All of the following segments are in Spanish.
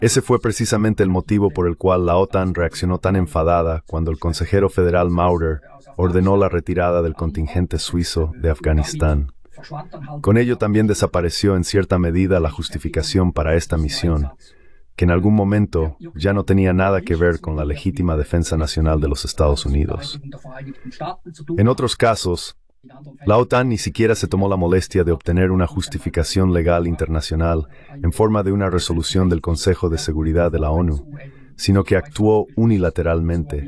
Ese fue precisamente el motivo por el cual la OTAN reaccionó tan enfadada cuando el consejero federal Maurer ordenó la retirada del contingente suizo de Afganistán. Con ello también desapareció en cierta medida la justificación para esta misión, que en algún momento ya no tenía nada que ver con la legítima defensa nacional de los Estados Unidos. En otros casos, la OTAN ni siquiera se tomó la molestia de obtener una justificación legal internacional en forma de una resolución del Consejo de Seguridad de la ONU, sino que actuó unilateralmente,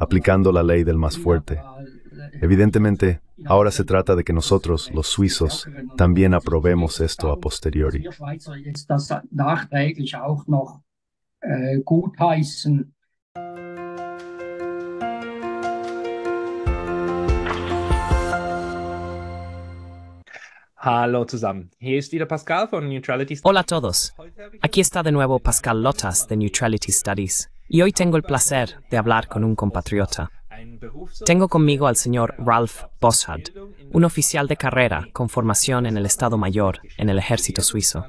aplicando la ley del más fuerte. Evidentemente, ahora se trata de que nosotros, los suizos, también aprobemos esto a posteriori. Hola a todos. Aquí está de nuevo Pascal Lotas de Neutrality Studies y hoy tengo el placer de hablar con un compatriota. Tengo conmigo al señor Ralph Bossard, un oficial de carrera con formación en el Estado Mayor en el ejército suizo.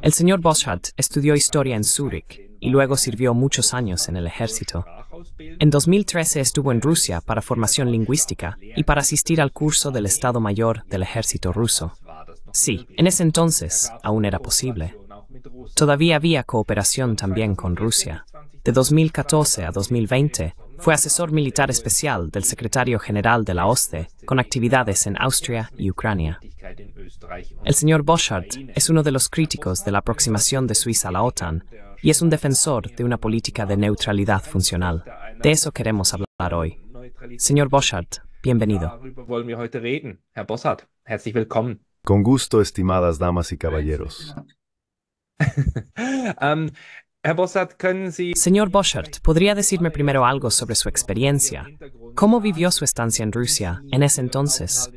El señor Bossard estudió historia en Zúrich y luego sirvió muchos años en el ejército. En 2013 estuvo en Rusia para formación lingüística y para asistir al curso del Estado Mayor del ejército ruso. Sí, en ese entonces aún era posible. Todavía había cooperación también con Rusia. De 2014 a 2020 fue asesor militar especial del secretario general de la OSCE con actividades en Austria y Ucrania. El señor Boschardt es uno de los críticos de la aproximación de Suiza a la OTAN y es un defensor de una política de neutralidad funcional. De eso queremos hablar hoy. Señor Boschardt, bienvenido. Con gusto, estimadas damas y caballeros. Ähm, Señor Boschert, ¿podría decirme primero algo sobre su experiencia? ¿Cómo vivió su estancia en Rusia en ese entonces,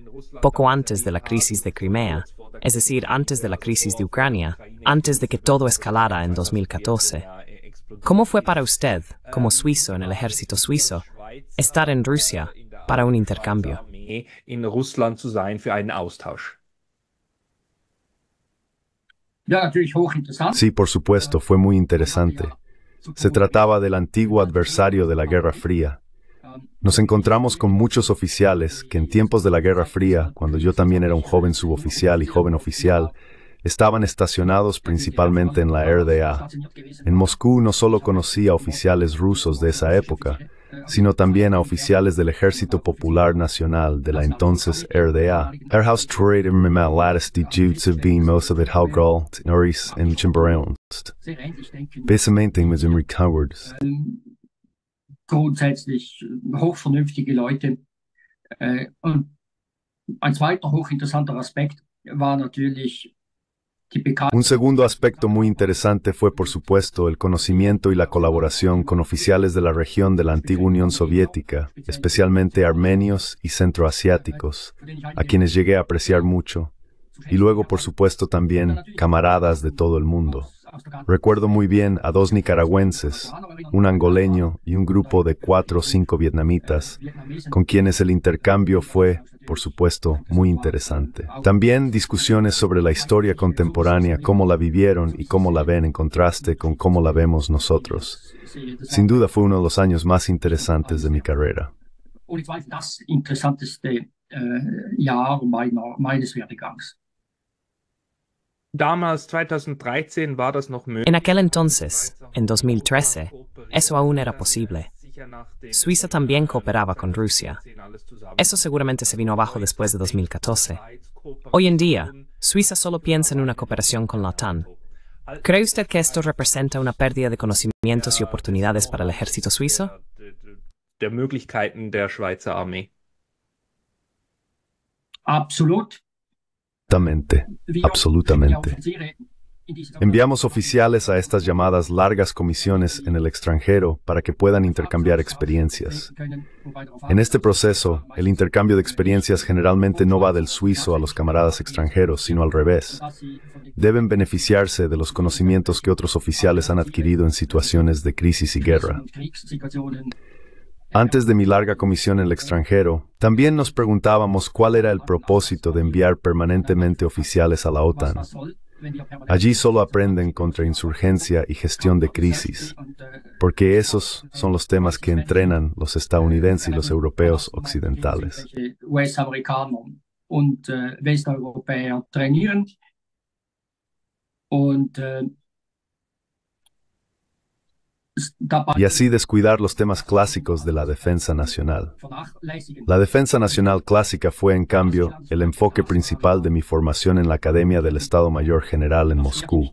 poco antes de la crisis de Crimea? es decir, antes de la crisis de Ucrania, antes de que todo escalara en 2014. ¿Cómo fue para usted, como suizo en el ejército suizo, estar en Rusia para un intercambio? Sí, por supuesto, fue muy interesante. Se trataba del antiguo adversario de la Guerra Fría, nos encontramos con muchos oficiales que en tiempos de la Guerra Fría, cuando yo también era un joven suboficial y joven oficial, estaban estacionados principalmente en la RDA. En Moscú no solo conocí a oficiales rusos de esa época, sino también a oficiales del Ejército Popular Nacional de la entonces RDA. Un segundo aspecto muy interesante fue, por supuesto, el conocimiento y la colaboración con oficiales de la región de la antigua Unión Soviética, especialmente armenios y centroasiáticos, a quienes llegué a apreciar mucho, y luego, por supuesto, también camaradas de todo el mundo. Recuerdo muy bien a dos nicaragüenses, un angoleño y un grupo de cuatro o cinco vietnamitas, con quienes el intercambio fue, por supuesto, muy interesante. También discusiones sobre la historia contemporánea, cómo la vivieron y cómo la ven en contraste con cómo la vemos nosotros. Sin duda fue uno de los años más interesantes de mi carrera. En aquel entonces, en 2013, eso aún era posible. Suiza también cooperaba con Rusia. Eso seguramente se vino abajo después de 2014. Hoy en día, Suiza solo piensa en una cooperación con la OTAN. ¿Cree usted que esto representa una pérdida de conocimientos y oportunidades para el ejército suizo? Absolut. Absolutamente, absolutamente. Enviamos oficiales a estas llamadas largas comisiones en el extranjero para que puedan intercambiar experiencias. En este proceso, el intercambio de experiencias generalmente no va del suizo a los camaradas extranjeros, sino al revés. Deben beneficiarse de los conocimientos que otros oficiales han adquirido en situaciones de crisis y guerra. Antes de mi larga comisión en el extranjero, también nos preguntábamos cuál era el propósito de enviar permanentemente oficiales a la OTAN. Allí solo aprenden contra insurgencia y gestión de crisis, porque esos son los temas que entrenan los estadounidenses y los europeos occidentales y así descuidar los temas clásicos de la defensa nacional. La defensa nacional clásica fue, en cambio, el enfoque principal de mi formación en la Academia del Estado Mayor General en Moscú.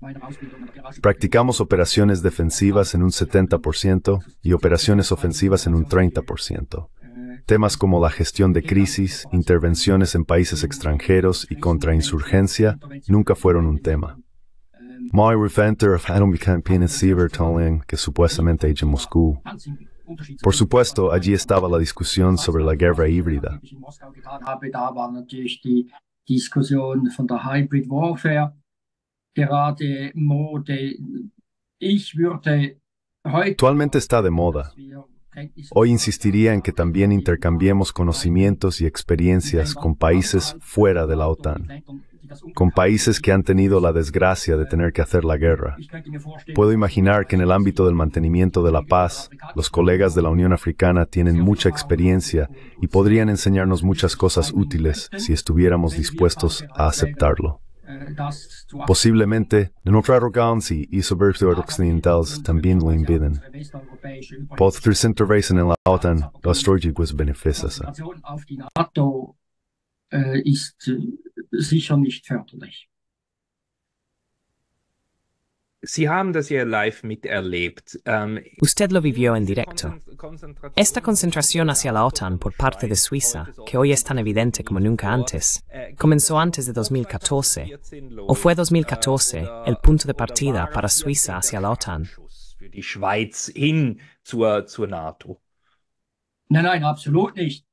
Practicamos operaciones defensivas en un 70% y operaciones ofensivas en un 30%. Temas como la gestión de crisis, intervenciones en países extranjeros y contrainsurgencia nunca fueron un tema. Mario Reventer Campaign que supuestamente hecho en Moscú. Por supuesto, allí estaba la discusión sobre la guerra híbrida. Actualmente está de moda. Hoy insistiría en que también intercambiemos conocimientos y experiencias con países fuera de la OTAN con países que han tenido la desgracia de tener que hacer la guerra. Puedo imaginar que en el ámbito del mantenimiento de la paz, los colegas de la Unión Africana tienen mucha experiencia y podrían enseñarnos muchas cosas útiles si estuviéramos dispuestos a aceptarlo. Posiblemente, nuestra arrogancia y suburbios occidentales también lo impiden. la OTAN, la sicher nicht ähm, Usted lo vivió en directo. Esta concentración hacia la OTAN por parte de Suiza, que hoy es tan evidente como nunca antes, comenzó antes de 2014, o fue 2014 el punto de partida para Suiza hacia la OTAN. no absolutamente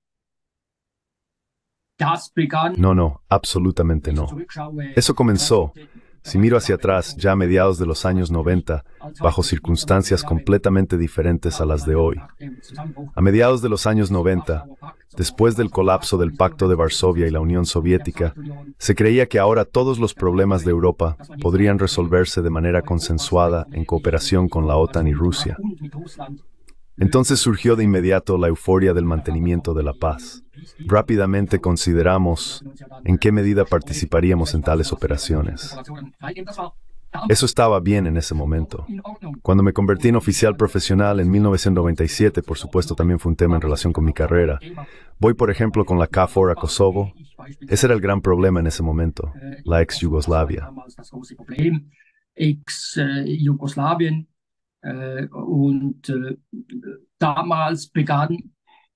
no, no, absolutamente no. Eso comenzó, si miro hacia atrás, ya a mediados de los años 90, bajo circunstancias completamente diferentes a las de hoy. A mediados de los años 90, después del colapso del Pacto de Varsovia y la Unión Soviética, se creía que ahora todos los problemas de Europa podrían resolverse de manera consensuada en cooperación con la OTAN y Rusia. Entonces surgió de inmediato la euforia del mantenimiento de la paz. Rápidamente consideramos en qué medida participaríamos en tales operaciones. Eso estaba bien en ese momento. Cuando me convertí en oficial profesional en 1997, por supuesto también fue un tema en relación con mi carrera. Voy, por ejemplo, con la KFOR a Kosovo. Ese era el gran problema en ese momento, la ex Yugoslavia. Ex eh, Yugoslavia. Eh, eh,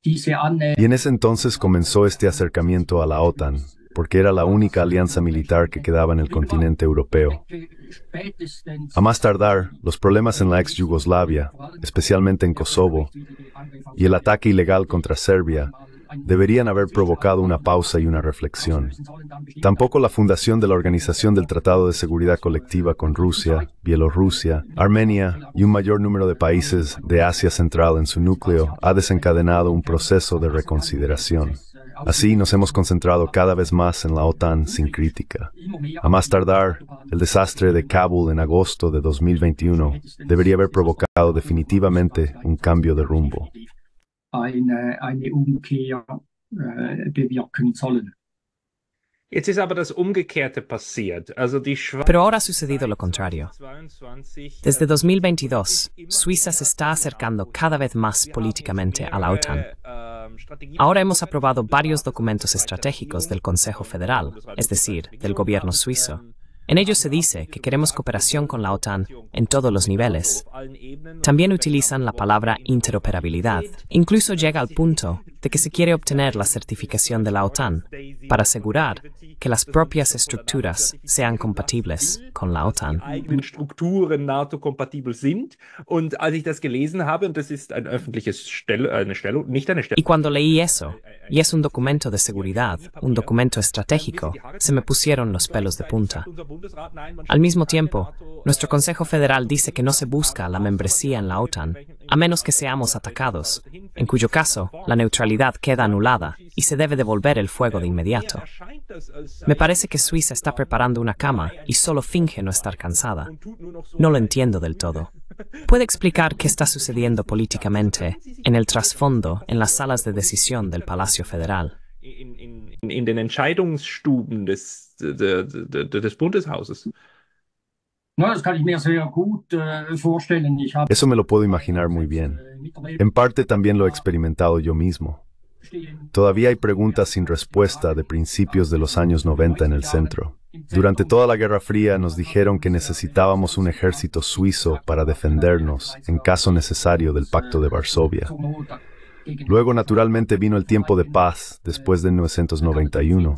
y en ese entonces comenzó este acercamiento a la OTAN, porque era la única alianza militar que quedaba en el continente europeo. A más tardar, los problemas en la ex Yugoslavia, especialmente en Kosovo, y el ataque ilegal contra Serbia, deberían haber provocado una pausa y una reflexión. Tampoco la fundación de la Organización del Tratado de Seguridad Colectiva con Rusia, Bielorrusia, Armenia y un mayor número de países de Asia Central en su núcleo ha desencadenado un proceso de reconsideración. Así nos hemos concentrado cada vez más en la OTAN sin crítica. A más tardar, el desastre de Kabul en agosto de 2021 debería haber provocado definitivamente un cambio de rumbo. Pero ahora ha sucedido lo contrario. Desde 2022, äh, Suiza se está acercando cada vez más políticamente a la OTAN. Ähm, ahora hemos aprobado varios documentos estratégicos del Consejo Federal, es decir, del gobierno suizo, en ellos se dice que queremos cooperación con la OTAN en todos los niveles. También utilizan la palabra interoperabilidad. Incluso llega al punto de que se quiere obtener la certificación de la OTAN para asegurar que las propias estructuras sean compatibles con la OTAN. Y cuando leí eso, y es un documento de seguridad, un documento estratégico, se me pusieron los pelos de punta. Al mismo tiempo, nuestro Consejo Federal dice que no se busca la membresía en la OTAN, a menos que seamos atacados, en cuyo caso la neutralidad queda anulada y se debe devolver el fuego de inmediato. Me parece que Suiza está preparando una cama y solo finge no estar cansada. No lo entiendo del todo. ¿Puede explicar qué está sucediendo políticamente en el trasfondo en las salas de decisión del Palacio Federal? Äh, Eso me lo puedo imaginar muy bien. En parte también lo he experimentado yo mismo. Todavía hay preguntas sin respuesta de principios de los años 90 en el centro. Durante toda la Guerra Fría nos dijeron que necesitábamos un ejército suizo para defendernos en caso necesario del Pacto de Varsovia. Luego, naturalmente, vino el tiempo de paz, después de 1991.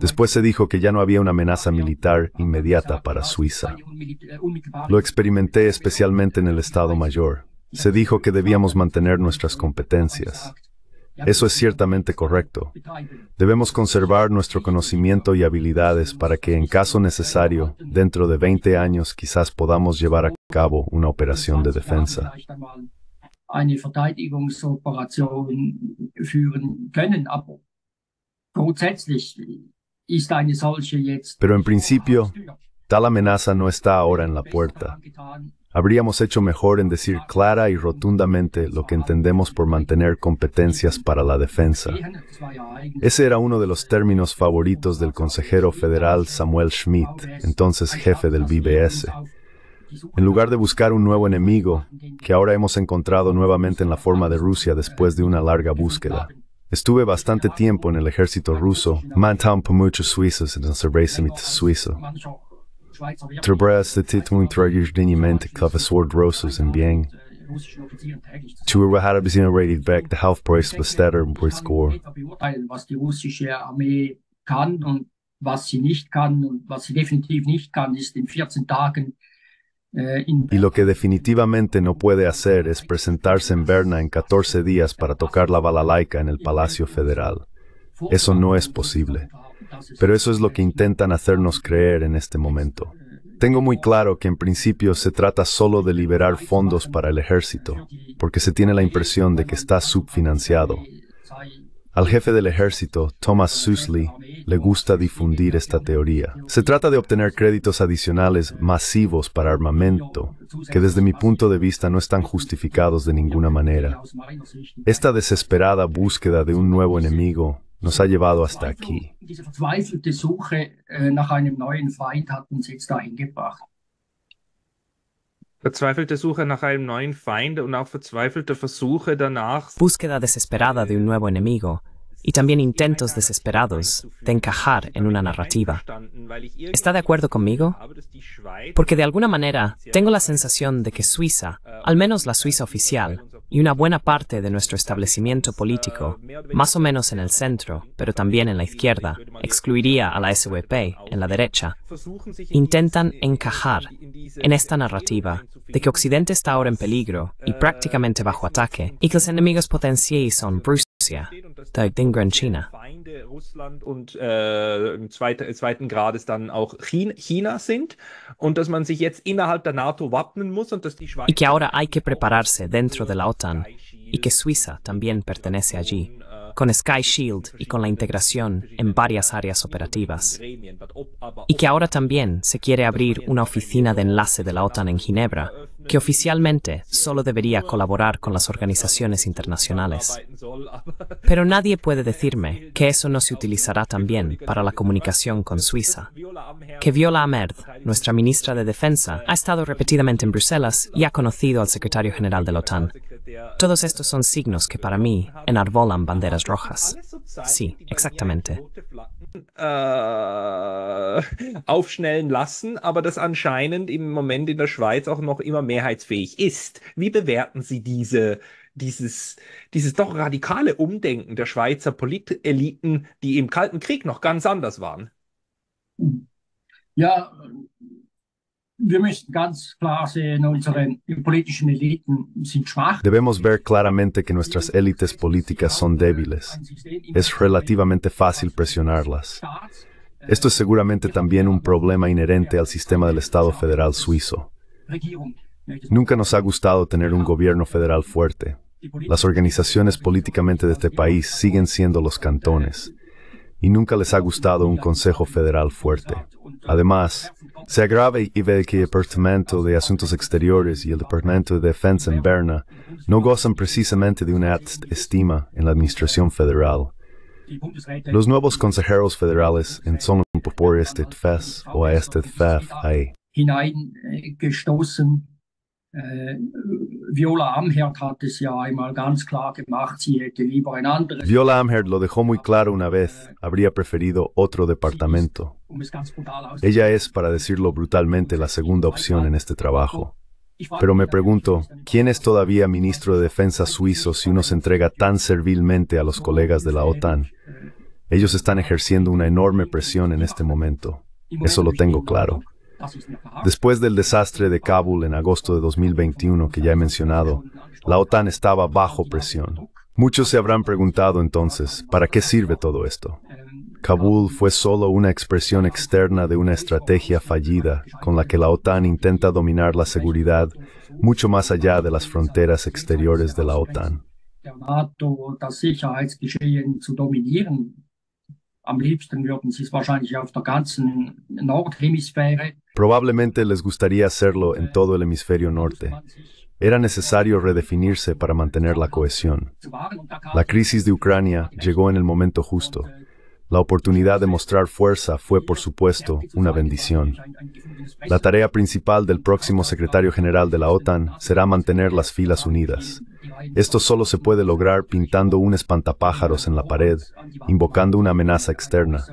Después se dijo que ya no había una amenaza militar inmediata para Suiza. Lo experimenté especialmente en el Estado Mayor. Se dijo que debíamos mantener nuestras competencias. Eso es ciertamente correcto. Debemos conservar nuestro conocimiento y habilidades para que, en caso necesario, dentro de 20 años quizás podamos llevar a cabo una operación de defensa führen Pero en principio, tal amenaza no está ahora en la puerta. Habríamos hecho mejor en decir clara y rotundamente lo que entendemos por mantener competencias para la defensa. Ese era uno de los términos favoritos del consejero federal Samuel Schmidt, entonces jefe del BBS, en lugar de buscar un nuevo enemigo, que ahora hemos encontrado nuevamente en la forma de Rusia después de una larga búsqueda. Estuve bastante tiempo en el ejército ruso, mantuve por muchos suizos en el Cervezamit suizo. Trabrás de Titmund tragicamente Sword Roses en bien. Чувыр had been rated back the half price was better price score. Was die was sie nicht kann und was sie definitiv nicht kann, ist in 14 Tagen y lo que definitivamente no puede hacer es presentarse en Berna en 14 días para tocar la balalaika en el Palacio Federal. Eso no es posible. Pero eso es lo que intentan hacernos creer en este momento. Tengo muy claro que en principio se trata solo de liberar fondos para el ejército, porque se tiene la impresión de que está subfinanciado. Al jefe del ejército, Thomas Susley, le gusta difundir esta teoría. Se trata de obtener créditos adicionales masivos para armamento, que desde mi punto de vista no están justificados de ninguna manera. Esta desesperada búsqueda de un nuevo enemigo nos ha llevado hasta aquí. Verzweifelte Suche nach einem neuen Feind und auch verzweifelte Versuche danach. Búsqueda desesperada de un nuevo enemigo y también intentos desesperados de encajar en una narrativa. ¿Está de acuerdo conmigo? Porque de alguna manera tengo la sensación de que Suiza, al menos la Suiza oficial, y una buena parte de nuestro establecimiento político, más o menos en el centro, pero también en la izquierda, excluiría a la SVP en la derecha, intentan encajar en esta narrativa de que Occidente está ahora en peligro y prácticamente bajo ataque, y que los enemigos potenciales son Bruce y que ahora hay que prepararse dentro de la OTAN y que Suiza también pertenece allí con Sky Shield y con la integración en varias áreas operativas. Y que ahora también se quiere abrir una oficina de enlace de la OTAN en Ginebra que oficialmente solo debería colaborar con las organizaciones internacionales. Pero nadie puede decirme que eso no se utilizará también para la comunicación con Suiza, que Viola Amerd, nuestra ministra de Defensa, ha estado repetidamente en Bruselas y ha conocido al secretario general de la OTAN, Todos estos son signos que para mí enarbolan banderas rojas. Sí, exactamente. Äh, aufschnellen lassen, aber das anscheinend im Moment in der Schweiz auch noch immer mehrheitsfähig ist. Wie bewerten Sie diese dieses, dieses doch radikale Umdenken der Schweizer Politeliten, die im Kalten Krieg noch ganz anders waren. Ja, Debemos ver claramente que nuestras élites políticas son débiles. Es relativamente fácil presionarlas. Esto es seguramente también un problema inherente al sistema del Estado federal suizo. Nunca nos ha gustado tener un gobierno federal fuerte. Las organizaciones políticamente de este país siguen siendo los cantones y nunca les ha gustado un Consejo Federal fuerte. Además, se agrava y ve que el Departamento de Asuntos Exteriores y el Departamento de Defensa en Berna no gozan precisamente de una estima en la Administración Federal. Los nuevos consejeros federales en son por este FES o a este FEF e Viola Amherd lo dejó muy claro una vez, habría preferido otro departamento. Um Ella es, para decirlo brutalmente, la segunda opción en este trabajo. Pero me pregunto, ¿quién es todavía ministro de Defensa suizo si uno se entrega tan servilmente a los colegas de la OTAN? Äh, Ellos están ejerciendo una enorme presión en este momento. Eso lo tengo claro. Después del desastre de Kabul en agosto de 2021 que ya he mencionado, la OTAN estaba bajo presión. Muchos se habrán preguntado entonces, ¿para qué sirve todo esto? Kabul fue solo una expresión externa de una estrategia fallida con la que la OTAN intenta dominar la seguridad mucho más allá de las fronteras exteriores de la OTAN. Probablemente les gustaría hacerlo en todo el hemisferio norte. Era necesario redefinirse para mantener la cohesión. La crisis de Ucrania llegó en el momento justo. La oportunidad de mostrar fuerza fue, por supuesto, una bendición. La tarea principal del próximo secretario general de la OTAN será mantener las filas unidas. Esto solo se puede lograr pintando un espantapájaros en la pared, invocando una amenaza externa.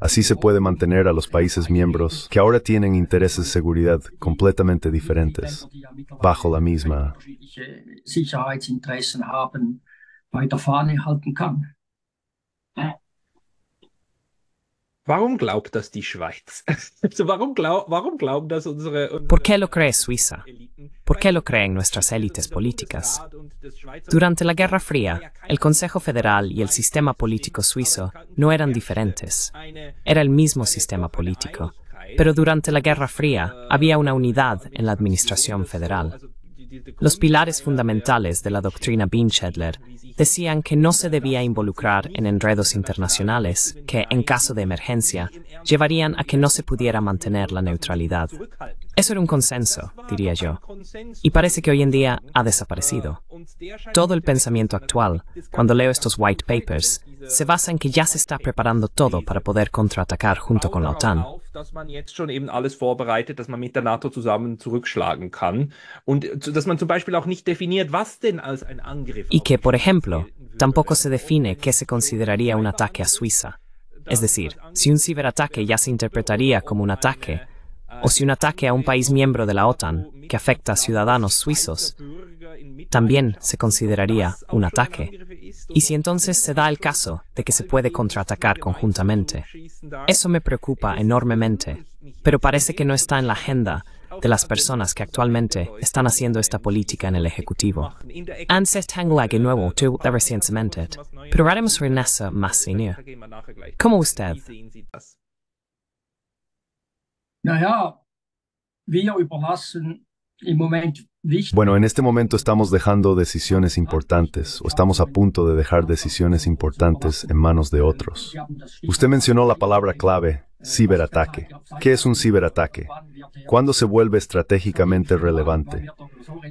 Así se puede mantener a los países miembros, que ahora tienen intereses de seguridad completamente diferentes, bajo la misma. ¿Por qué lo cree Suiza? ¿Por qué lo creen nuestras élites políticas? Durante la Guerra Fría, el Consejo Federal y el sistema político suizo no eran diferentes. Era el mismo sistema político. Pero durante la Guerra Fría äh, había una unidad en la Administración Federal. Los pilares fundamentales de la doctrina Binchedler decían que no se debía involucrar en enredos internacionales que, en caso de emergencia, llevarían a que no se pudiera mantener la neutralidad. Eso era un consenso, diría yo, y parece que hoy en día ha desaparecido. Todo el pensamiento actual, cuando leo estos white papers, se basa en que ya se está preparando todo para poder contraatacar junto con la OTAN. dass man jetzt schon eben alles vorbereitet, dass man mit der NATO zusammen zurückschlagen kann und dass man zum Beispiel auch nicht definiert, was denn als ein Angriff. Y que, por ejemplo, tampoco se define qué se consideraría un ataque a Suiza. Es decir, si un ciberataque ya se interpretaría como un ataque, o si un ataque a un país miembro de la OTAN que afecta a ciudadanos suizos también se consideraría un ataque. Y si entonces se da el caso de que se puede contraatacar conjuntamente. Eso me preocupa enormemente, pero parece que no está en la agenda de las personas que actualmente están haciendo esta política en el Ejecutivo. nuevo, pero Como usted. E em bueno, en este momento estamos dejando decisiones importantes o estamos a punto de dejar decisiones importantes en manos de otros. Usted mencionó la palabra clave, ciberataque. ¿Qué es un ciberataque? ¿Cuándo se vuelve estratégicamente relevante?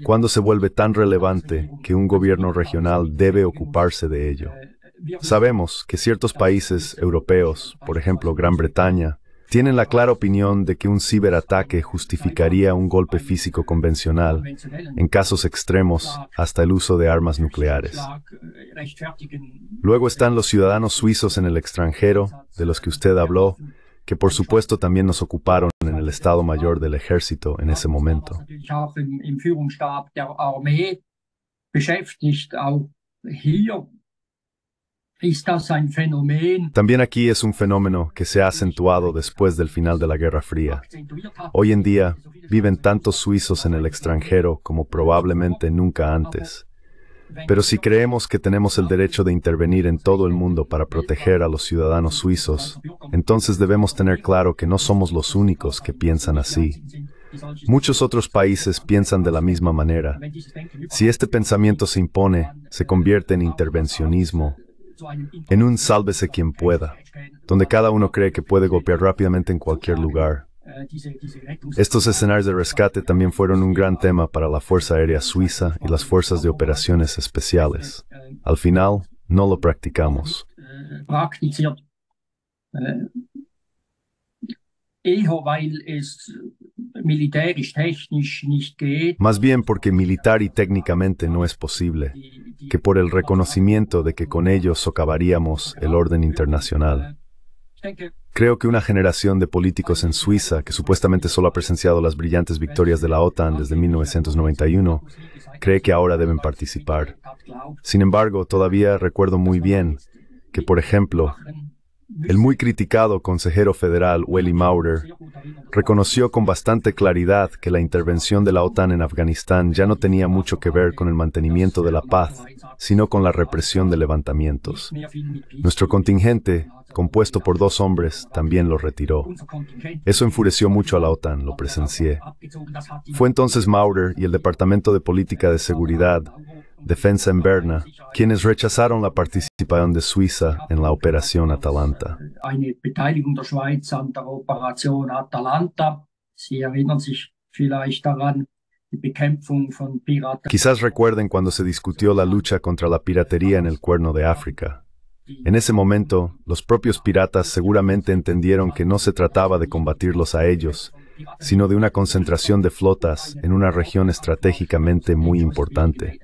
¿Cuándo se vuelve tan relevante que un gobierno regional debe ocuparse de ello? Sabemos que ciertos países europeos, por ejemplo Gran Bretaña, tienen la clara opinión de que un ciberataque justificaría un golpe físico convencional, en casos extremos, hasta el uso de armas nucleares. Luego están los ciudadanos suizos en el extranjero, de los que usted habló, que por supuesto también nos ocuparon en el Estado Mayor del Ejército en ese momento. También aquí es un fenómeno que se ha acentuado después del final de la Guerra Fría. Hoy en día viven tantos suizos en el extranjero como probablemente nunca antes. Pero si creemos que tenemos el derecho de intervenir en todo el mundo para proteger a los ciudadanos suizos, entonces debemos tener claro que no somos los únicos que piensan así. Muchos otros países piensan de la misma manera. Si este pensamiento se impone, se convierte en intervencionismo en un sálvese quien pueda, donde cada uno cree que puede golpear rápidamente en cualquier lugar. Estos escenarios de rescate también fueron un gran tema para la Fuerza Aérea Suiza y las Fuerzas de Operaciones Especiales. Al final, no lo practicamos. Más bien porque militar y técnicamente no es posible que por el reconocimiento de que con ellos socavaríamos el orden internacional. Creo que una generación de políticos en Suiza, que supuestamente solo ha presenciado las brillantes victorias de la OTAN desde 1991, cree que ahora deben participar. Sin embargo, todavía recuerdo muy bien que, por ejemplo, el muy criticado consejero federal Willy Maurer reconoció con bastante claridad que la intervención de la OTAN en Afganistán ya no tenía mucho que ver con el mantenimiento de la paz, sino con la represión de levantamientos. Nuestro contingente, compuesto por dos hombres, también lo retiró. Eso enfureció mucho a la OTAN, lo presencié. Fue entonces Maurer y el Departamento de Política de Seguridad defensa en Berna, quienes rechazaron la participación de Suiza en la Operación Atalanta. Quizás recuerden cuando se discutió la lucha contra la piratería en el Cuerno de África. En ese momento, los propios piratas seguramente entendieron que no se trataba de combatirlos a ellos, sino de una concentración de flotas en una región estratégicamente muy importante.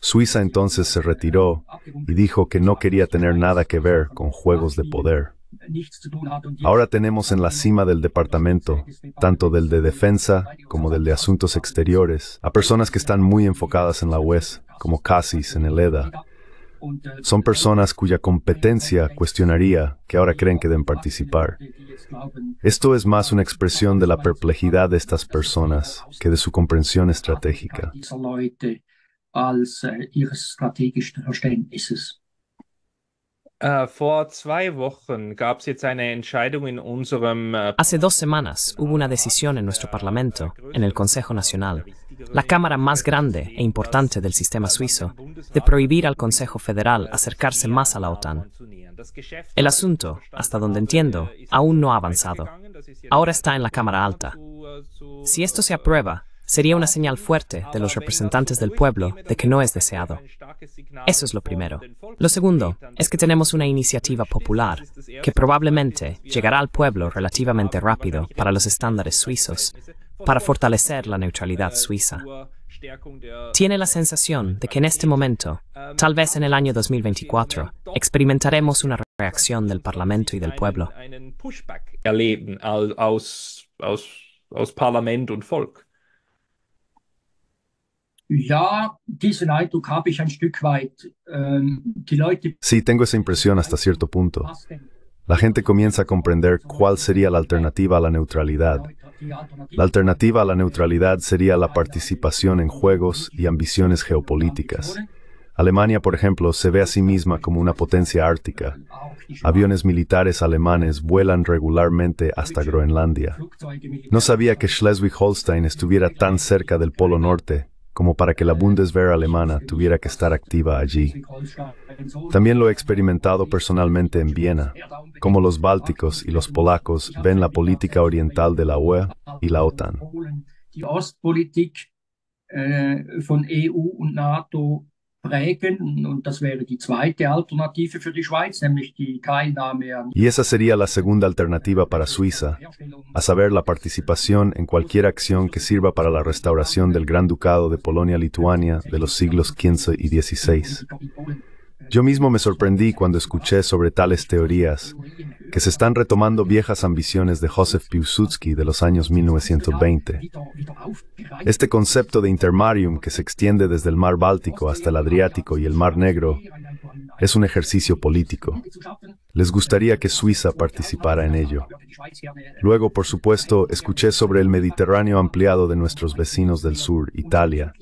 Suiza entonces se retiró y dijo que no quería tener nada que ver con juegos de poder. Ahora tenemos en la cima del departamento, tanto del de defensa como del de asuntos exteriores, a personas que están muy enfocadas en la UES, como Cassis en el EDA. Son personas cuya competencia cuestionaría que ahora creen que deben participar. Esto es más una expresión de la perplejidad de estas personas que de su comprensión estratégica. Äh, Hace dos semanas hubo una decisión en nuestro Parlamento, en el Consejo Nacional, la Cámara más grande e importante del sistema suizo, de prohibir al Consejo Federal acercarse más a la OTAN. El asunto, hasta donde entiendo, aún no ha avanzado. Ahora está en la Cámara Alta. Si esto se aprueba, sería una señal fuerte de los representantes del pueblo de que no es deseado. Eso es lo primero. Lo segundo es que tenemos una iniciativa popular que probablemente llegará al pueblo relativamente rápido para los estándares suizos, para fortalecer la neutralidad suiza. Tiene la sensación de que en este momento, tal vez en el año 2024, experimentaremos una reacción del Parlamento y del pueblo sí, tengo esa impresión hasta cierto punto. La gente comienza a comprender cuál sería la alternativa a la neutralidad. La alternativa a la neutralidad sería la participación en juegos y ambiciones geopolíticas. Alemania, por ejemplo, se ve a sí misma como una potencia ártica. Aviones militares alemanes vuelan regularmente hasta Groenlandia. No sabía que Schleswig-Holstein estuviera tan cerca del Polo Norte como para que la Bundeswehr alemana tuviera que estar activa allí. También lo he experimentado personalmente en Viena, como los bálticos y los polacos ven la política oriental de la UE y la OTAN y esa sería la segunda alternativa para Suiza, a saber, la participación en cualquier acción que sirva para la restauración del Gran Ducado de Polonia-Lituania de los siglos XV y XVI. Yo mismo me sorprendí cuando escuché sobre tales teorías, que se están retomando viejas ambiciones de Joseph Piłsudski de los años 1920. Este concepto de intermarium que se extiende desde el mar Báltico hasta el Adriático y el mar Negro es un ejercicio político. Les gustaría que Suiza participara en ello. Luego, por supuesto, escuché sobre el Mediterráneo ampliado de nuestros vecinos del sur, Italia.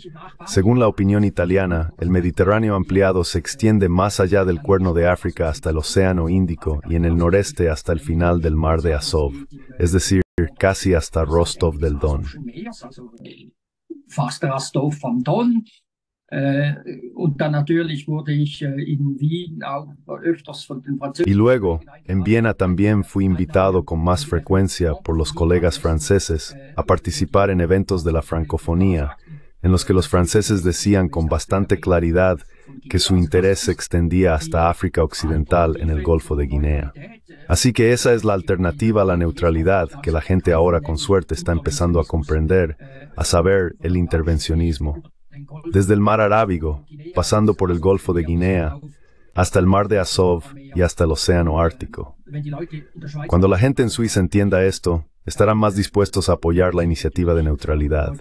Según la opinión italiana, el Mediterráneo ampliado se extiende más allá del cuerno de África hasta el Océano Índico y en el noreste hasta el final del mar de Azov, es decir, casi hasta Rostov del Don. Y luego, en Viena también fui invitado con más frecuencia por los colegas franceses a participar en eventos de la francofonía, en los que los franceses decían con bastante claridad que su interés se extendía hasta África Occidental en el Golfo de Guinea. Así que esa es la alternativa a la neutralidad que la gente ahora con suerte está empezando a comprender, a saber, el intervencionismo desde el mar Arábigo, pasando por el Golfo de Guinea, hasta el mar de Azov y hasta el Océano Ártico. Cuando la gente en Suiza entienda esto, estarán más dispuestos a apoyar la iniciativa de neutralidad.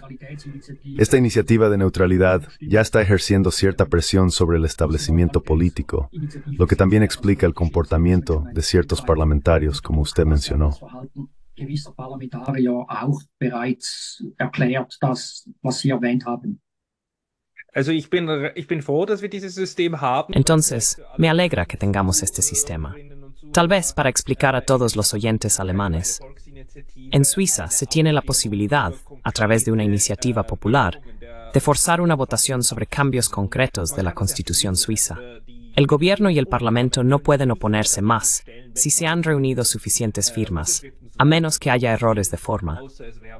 Esta iniciativa de neutralidad ya está ejerciendo cierta presión sobre el establecimiento político, lo que también explica el comportamiento de ciertos parlamentarios, como usted mencionó. Entonces, me alegra que tengamos este sistema. Tal vez para explicar a todos los oyentes alemanes, en Suiza se tiene la posibilidad, a través de una iniciativa popular, de forzar una votación sobre cambios concretos de la Constitución suiza. El gobierno y el Parlamento no pueden oponerse más si se han reunido suficientes firmas a menos que haya errores de forma.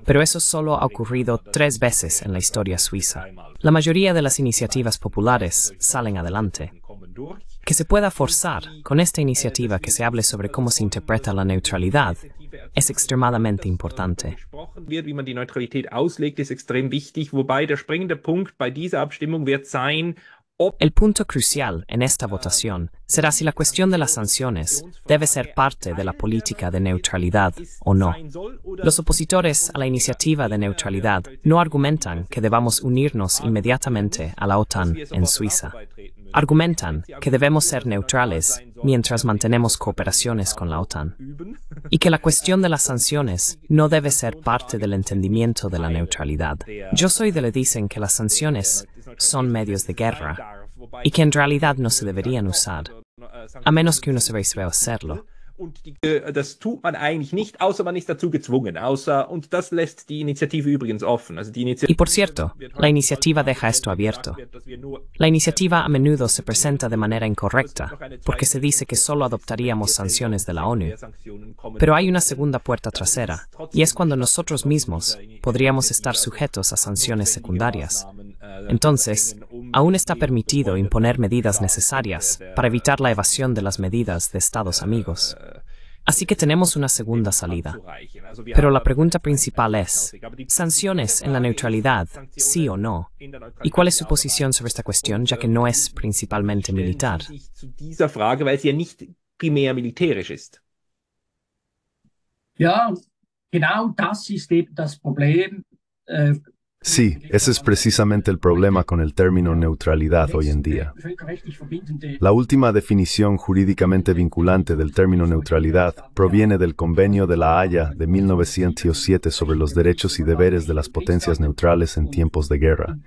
Pero eso solo ha ocurrido tres veces en la historia suiza. La mayoría de las iniciativas populares salen adelante. Que se pueda forzar con esta iniciativa que se hable sobre cómo se interpreta la neutralidad es extremadamente importante. Neutralität auslegt, ist extrem wichtig, wobei der springende Punkt bei dieser Abstimmung wird sein, el punto crucial en esta votación será si la cuestión de las sanciones debe ser parte de la política de neutralidad o no. Los opositores a la iniciativa de neutralidad no argumentan que debamos unirnos inmediatamente a la OTAN en Suiza. Argumentan que debemos ser neutrales mientras mantenemos cooperaciones con la OTAN y que la cuestión de las sanciones no debe ser parte del entendimiento de la neutralidad. Yo soy de le dicen que las sanciones son medios de guerra y que en realidad no se deberían usar, a menos que uno se vea hacerlo. y por cierto, la iniciativa deja esto abierto. La iniciativa a menudo se presenta de manera incorrecta, porque se dice que solo adoptaríamos sanciones de la ONU. Pero hay una segunda puerta trasera, y es cuando nosotros mismos podríamos estar sujetos a sanciones secundarias, entonces, aún está permitido imponer medidas necesarias para evitar la evasión de las medidas de Estados amigos. Así que tenemos una segunda salida. Pero la pregunta principal es, ¿sanciones en la neutralidad, sí o no? ¿Y cuál es su posición sobre esta cuestión, ya que no es principalmente militar? Äh, Sí, ese es precisamente el problema con el término neutralidad hoy en día. La última definición jurídicamente vinculante del término neutralidad proviene del Convenio de la Haya de 1907 sobre los derechos y deberes de las potencias neutrales en tiempos de guerra.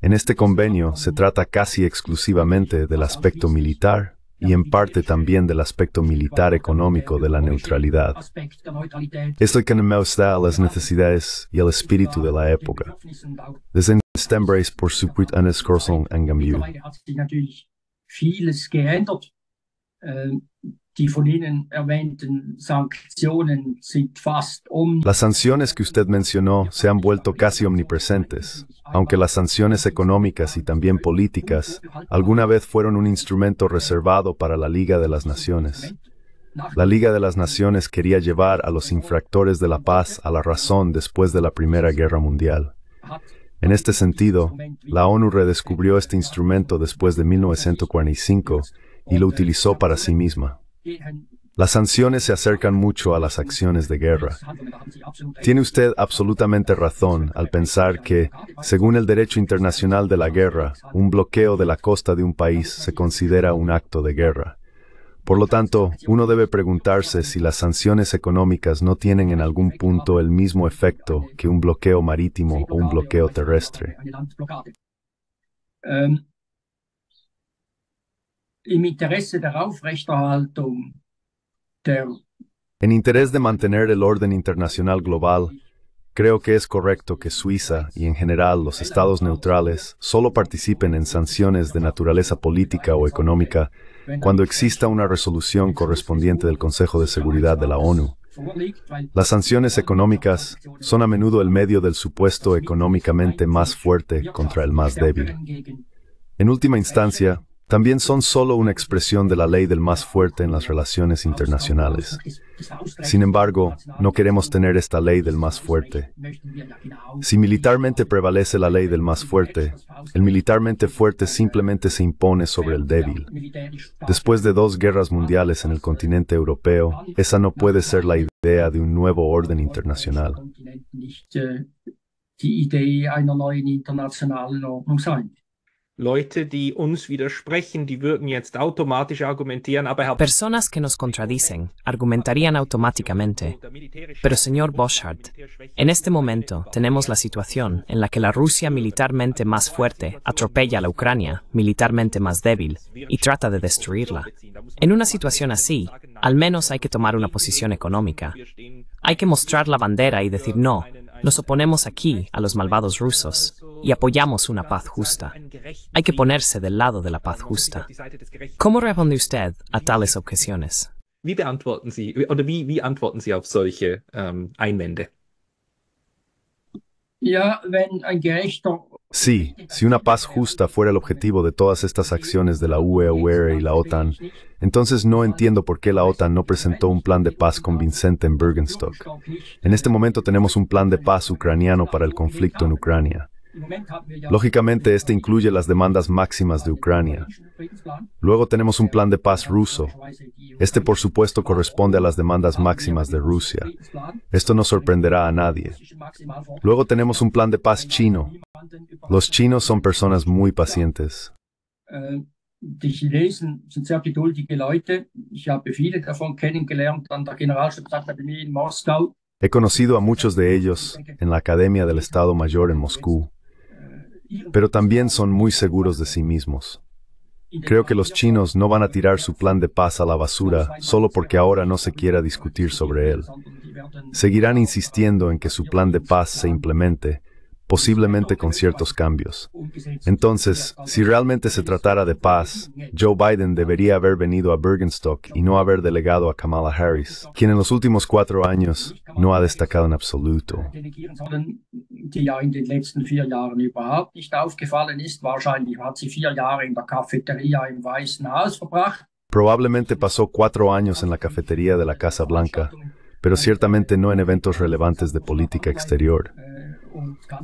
En este convenio se trata casi exclusivamente del aspecto militar, y en parte también del aspecto militar económico de la neutralidad. Esto canemausda a las necesidades y al espíritu de la época. Desde Stembrace por supuesto, Annes Escorson en Gambier. Um. Las sanciones que usted mencionó se han vuelto casi omnipresentes, aunque las sanciones económicas y también políticas alguna vez fueron un instrumento reservado para la Liga de las Naciones. La Liga de las Naciones quería llevar a los infractores de la paz a la razón después de la Primera Guerra Mundial. En este sentido, la ONU redescubrió este instrumento después de 1945 y lo utilizó para sí misma. Las sanciones se acercan mucho a las acciones de guerra. Tiene usted absolutamente razón al pensar que, según el derecho internacional de la guerra, un bloqueo de la costa de un país se considera un acto de guerra. Por lo tanto, uno debe preguntarse si las sanciones económicas no tienen en algún punto el mismo efecto que un bloqueo marítimo o un bloqueo terrestre. Um, en interés de mantener el orden internacional global, creo que es correcto que Suiza y en general los estados neutrales solo participen en sanciones de naturaleza política o económica cuando exista una resolución correspondiente del Consejo de Seguridad de la ONU. Las sanciones económicas son a menudo el medio del supuesto económicamente más fuerte contra el más débil. En última instancia, también son solo una expresión de la ley del más fuerte en las relaciones internacionales. Sin embargo, no queremos tener esta ley del más fuerte. Si militarmente prevalece la ley del más fuerte, el militarmente fuerte simplemente se impone sobre el débil. Después de dos guerras mundiales en el continente europeo, esa no puede ser la idea de un nuevo orden internacional. Personas que nos contradicen argumentarían automáticamente. Pero señor Boschardt, en este momento tenemos la situación en la que la Rusia militarmente más fuerte atropella a la Ucrania, militarmente más débil, y trata de destruirla. En una situación así, al menos hay que tomar una posición económica. Hay que mostrar la bandera y decir no, nos oponemos aquí a los malvados rusos, y apoyamos una paz justa. Hay que ponerse del lado de la paz justa. ¿Cómo responde usted a tales objeciones? Sí, si una paz justa fuera el objetivo de todas estas acciones de la UE, y la OTAN, entonces no entiendo por qué la OTAN no presentó un plan de paz convincente en Bergenstock. En este momento tenemos un plan de paz ucraniano para el conflicto en Ucrania. Lógicamente, este incluye las demandas máximas de Ucrania. Luego tenemos un plan de paz ruso. Este, por supuesto, corresponde a las demandas máximas de Rusia. Esto no sorprenderá a nadie. Luego tenemos un plan de paz chino. Los chinos son personas muy pacientes. He conocido a muchos de ellos en la Academia del Estado Mayor en Moscú pero también son muy seguros de sí mismos. Creo que los chinos no van a tirar su plan de paz a la basura solo porque ahora no se quiera discutir sobre él. Seguirán insistiendo en que su plan de paz se implemente, posiblemente con ciertos cambios. Entonces, si realmente se tratara de paz, Joe Biden debería haber venido a Bergenstock y no haber delegado a Kamala Harris, quien en los últimos cuatro años no ha destacado en absoluto. Probablemente pasó cuatro años en la cafetería de la Casa Blanca, pero ciertamente no en eventos relevantes de política exterior.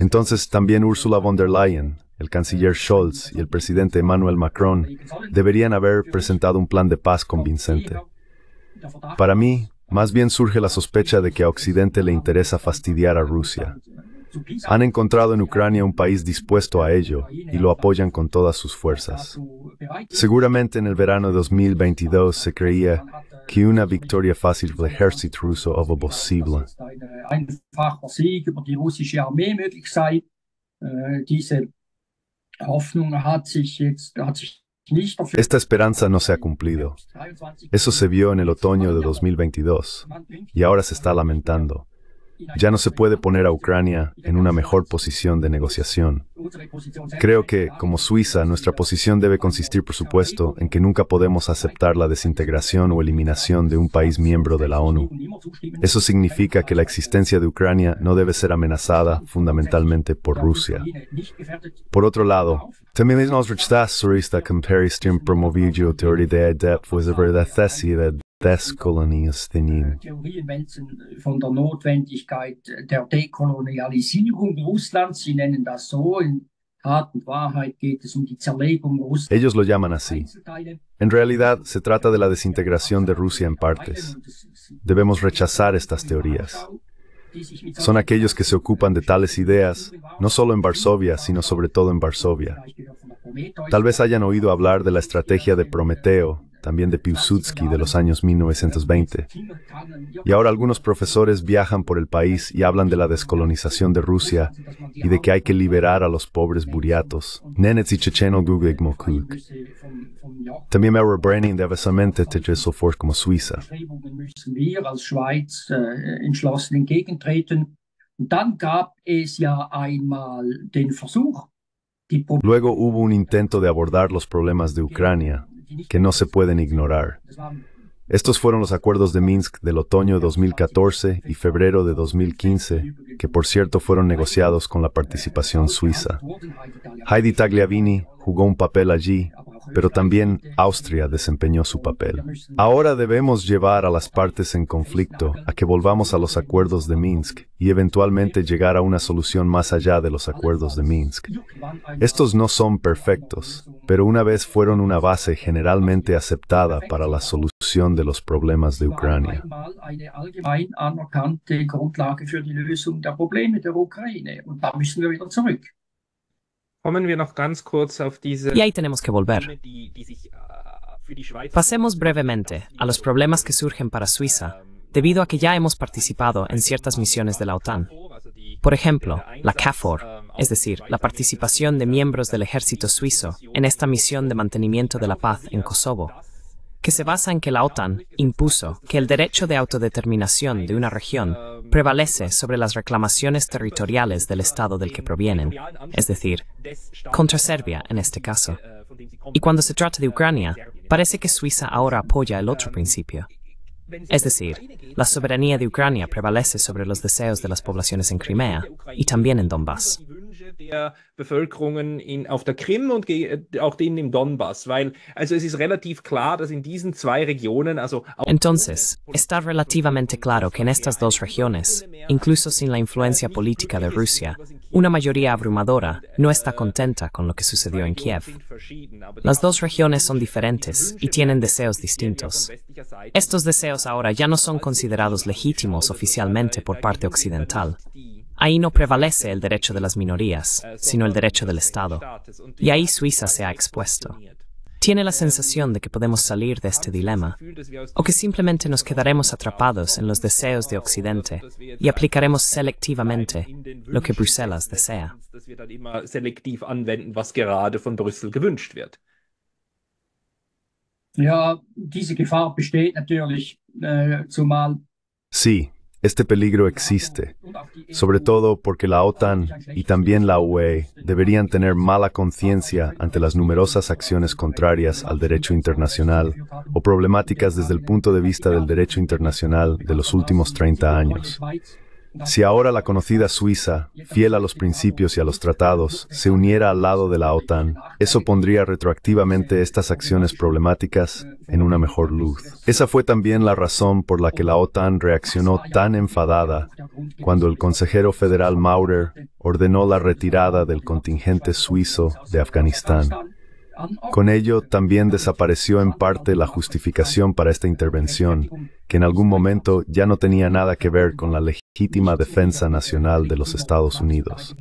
Entonces también Ursula von der Leyen, el canciller Scholz y el presidente Emmanuel Macron deberían haber presentado un plan de paz convincente. Para mí, más bien surge la sospecha de que a Occidente le interesa fastidiar a Rusia, han encontrado en Ucrania un país dispuesto a ello y lo apoyan con todas sus fuerzas. Seguramente en el verano de 2022 se creía que una victoria fácil del ejército ruso era posible. Esta esperanza no se ha cumplido. Eso se vio en el otoño de 2022 y ahora se está lamentando. Ya no se puede poner a Ucrania en una mejor posición de negociación. Creo que, como Suiza, nuestra posición debe consistir, por supuesto, en que nunca podemos aceptar la desintegración o eliminación de un país miembro de la ONU. Eso significa que la existencia de Ucrania no debe ser amenazada fundamentalmente por Rusia. Por otro lado, Äh, Ellos lo llaman así. En realidad se trata de la desintegración de Rusia en partes. Debemos rechazar estas teorías. Son aquellos que se ocupan de tales ideas, no solo en Varsovia, sino sobre todo en Varsovia. Tal vez hayan oído hablar de la estrategia de Prometeo, también de Piłsudski de los años 1920. Y ahora algunos profesores viajan por el país y hablan de la descolonización de Rusia y de que hay que liberar a los pobres buriatos. Nenets y Checheno También de como Suiza. Luego hubo un intento de abordar los problemas de Ucrania, que no se pueden ignorar. Estos fueron los acuerdos de Minsk del otoño de 2014 y febrero de 2015, que por cierto fueron negociados con la participación suiza. Heidi Tagliavini jugó un papel allí pero también Austria desempeñó su papel. Ahora debemos llevar a las partes en conflicto a que volvamos a los acuerdos de Minsk y eventualmente llegar a una solución más allá de los acuerdos de Minsk. Estos no son perfectos, pero una vez fueron una base generalmente aceptada para la solución de los problemas de Ucrania. Y ahí tenemos que volver. Äh, Pasemos brevemente a los problemas que surgen para Suiza ähm, debido a que ya hemos participado en ciertas misiones de la OTAN. Por ejemplo, la CAFOR, ähm, es decir, la participación de miembros del ejército suizo en esta misión de mantenimiento de la paz en Kosovo, que se basa en que la OTAN impuso que el derecho de autodeterminación de una región prevalece sobre las reclamaciones territoriales del Estado del que provienen, es decir, contra Serbia en este caso. Y cuando se trata de Ucrania, parece que Suiza ahora apoya el otro principio. Es decir, la soberanía de Ucrania prevalece sobre los deseos de las poblaciones en Crimea y también en Donbass. Bevölkerungen Entonces, está relativamente claro que en estas dos regiones, incluso sin la influencia política de Rusia, una mayoría abrumadora no está contenta con lo que sucedió en Kiev. Las dos regiones son diferentes y tienen deseos distintos. Estos deseos ahora ya no son considerados legítimos oficialmente por parte occidental. Ahí no prevalece el derecho de las minorías, sino el derecho del Estado. Y ahí Suiza se ha expuesto. Tiene la sensación de que podemos salir de este dilema, o que simplemente nos quedaremos atrapados en los deseos de Occidente y aplicaremos selectivamente lo que Bruselas desea. Äh, sí, este peligro existe, sobre todo porque la OTAN y también la UE deberían tener mala conciencia ante las numerosas acciones contrarias al derecho internacional o problemáticas desde el punto de vista del derecho internacional de los últimos 30 años. Si ahora la conocida Suiza, fiel a los principios y a los tratados, se uniera al lado de la OTAN, eso pondría retroactivamente estas acciones problemáticas en una mejor luz. Esa fue también la razón por la que la OTAN reaccionó tan enfadada cuando el consejero federal Maurer ordenó la retirada del contingente suizo de Afganistán. Con ello también desapareció en parte la justificación para esta intervención, que en algún momento ya no tenía nada que ver con la legítima defensa nacional de los Estados Unidos.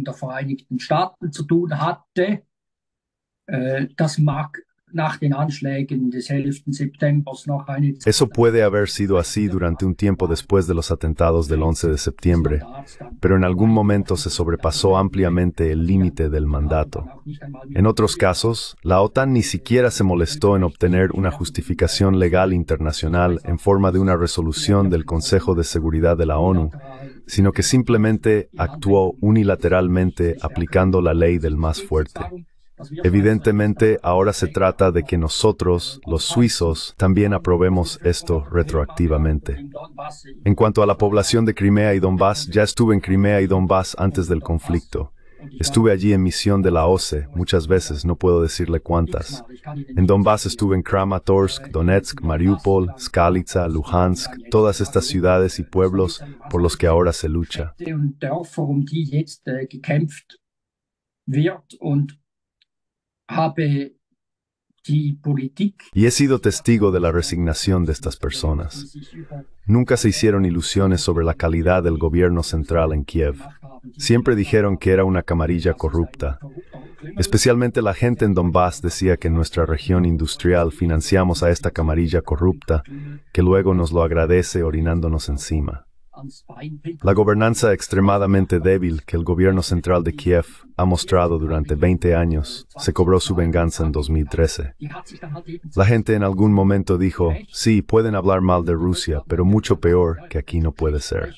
Eso puede haber sido así durante un tiempo después de los atentados del 11 de septiembre, pero en algún momento se sobrepasó ampliamente el límite del mandato. En otros casos, la OTAN ni siquiera se molestó en obtener una justificación legal internacional en forma de una resolución del Consejo de Seguridad de la ONU, sino que simplemente actuó unilateralmente aplicando la ley del más fuerte. Evidentemente, ahora se trata de que nosotros, los suizos, también aprobemos esto retroactivamente. En cuanto a la población de Crimea y Donbass, ya estuve en Crimea y Donbass antes del conflicto. Estuve allí en misión de la OCE, muchas veces, no puedo decirle cuántas. En Donbass estuve en Kramatorsk, Donetsk, Mariupol, Skalitsa, Luhansk, todas estas ciudades y pueblos por los que ahora se lucha. Y he sido testigo de la resignación de estas personas. Nunca se hicieron ilusiones sobre la calidad del gobierno central en Kiev. Siempre dijeron que era una camarilla corrupta. Especialmente la gente en Donbass decía que en nuestra región industrial financiamos a esta camarilla corrupta, que luego nos lo agradece orinándonos encima. La gobernanza extremadamente débil que el gobierno central de Kiev ha mostrado durante 20 años se cobró su venganza en 2013. La gente en algún momento dijo, sí, pueden hablar mal de Rusia, pero mucho peor que aquí no puede ser.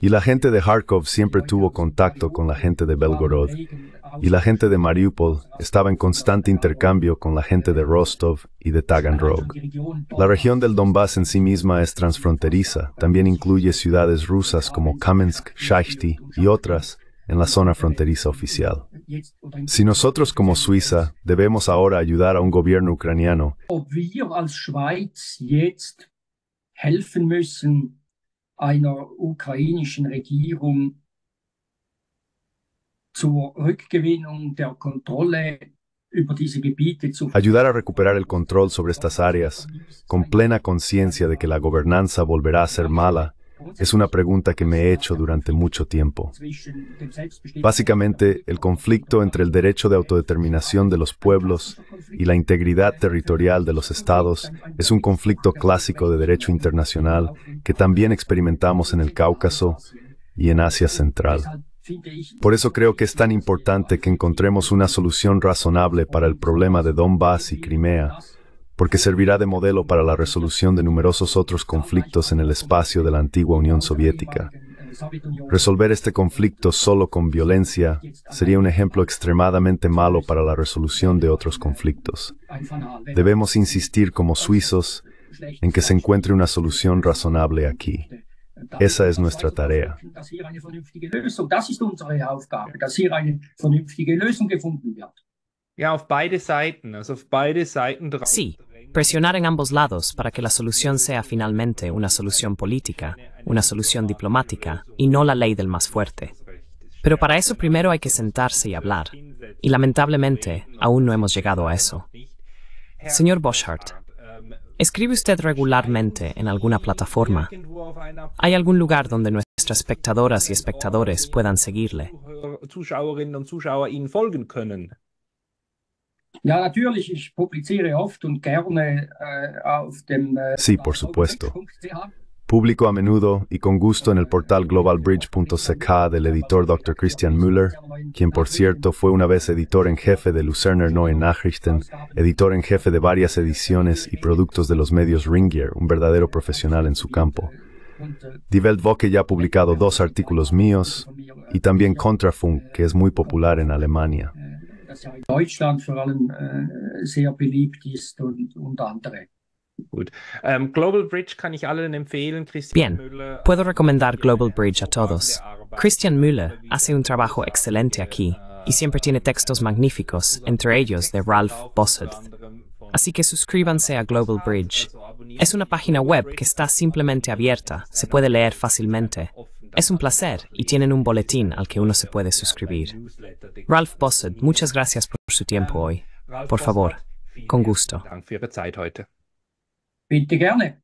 Y la gente de Kharkov siempre tuvo contacto con la gente de Belgorod y la gente de Mariupol estaba en constante intercambio con la gente de Rostov y de Taganrog. La región del Donbass en sí misma es transfronteriza, también incluye ciudades rusas como Kamensk, Shaichti y otras en la zona fronteriza oficial. Si nosotros como Suiza debemos ahora ayudar a un gobierno ucraniano, ayudar a recuperar el control sobre estas áreas, con plena conciencia de que la gobernanza volverá a ser mala, es una pregunta que me he hecho durante mucho tiempo. Básicamente, el conflicto entre el derecho de autodeterminación de los pueblos y la integridad territorial de los estados es un conflicto clásico de derecho internacional que también experimentamos en el Cáucaso y en Asia Central. Por eso creo que es tan importante que encontremos una solución razonable para el problema de Donbass y Crimea, porque servirá de modelo para la resolución de numerosos otros conflictos en el espacio de la antigua Unión Soviética. Resolver este conflicto solo con violencia sería un ejemplo extremadamente malo para la resolución de otros conflictos. Debemos insistir como suizos en que se encuentre una solución razonable aquí. Esa es nuestra tarea. Sí, presionar en ambos lados para que la solución sea finalmente una solución política, una solución diplomática y no la ley del más fuerte. Pero para eso primero hay que sentarse y hablar. Y lamentablemente, aún no hemos llegado a eso. Señor Boschardt, ¿Escribe usted regularmente en alguna plataforma? ¿Hay algún lugar donde nuestras espectadoras y espectadores puedan seguirle? Äh, äh, sí, por supuesto. Público a menudo y con gusto en el portal globalbridge.ck del editor Dr. Christian Müller, quien por cierto fue una vez editor en jefe de Lucerner Neue Nachrichten, editor en jefe de varias ediciones y productos de los medios Ringier, un verdadero profesional en su campo. Die Weltwoche ya ha publicado dos artículos míos y también Contrafunk, que es muy popular en Alemania. Ähm, Bien, puedo recomendar Global Bridge a todos. Christian Müller hace un trabajo excelente aquí y siempre tiene textos magníficos, entre ellos de Ralph Bossett. Así que suscríbanse a Global Bridge. Es una página web que está simplemente abierta, se puede leer fácilmente. Es un placer y tienen un boletín al que uno se puede suscribir. Ralph Bossett, muchas gracias por su tiempo ähm, hoy. Por favor, con gusto. Bitte gerne.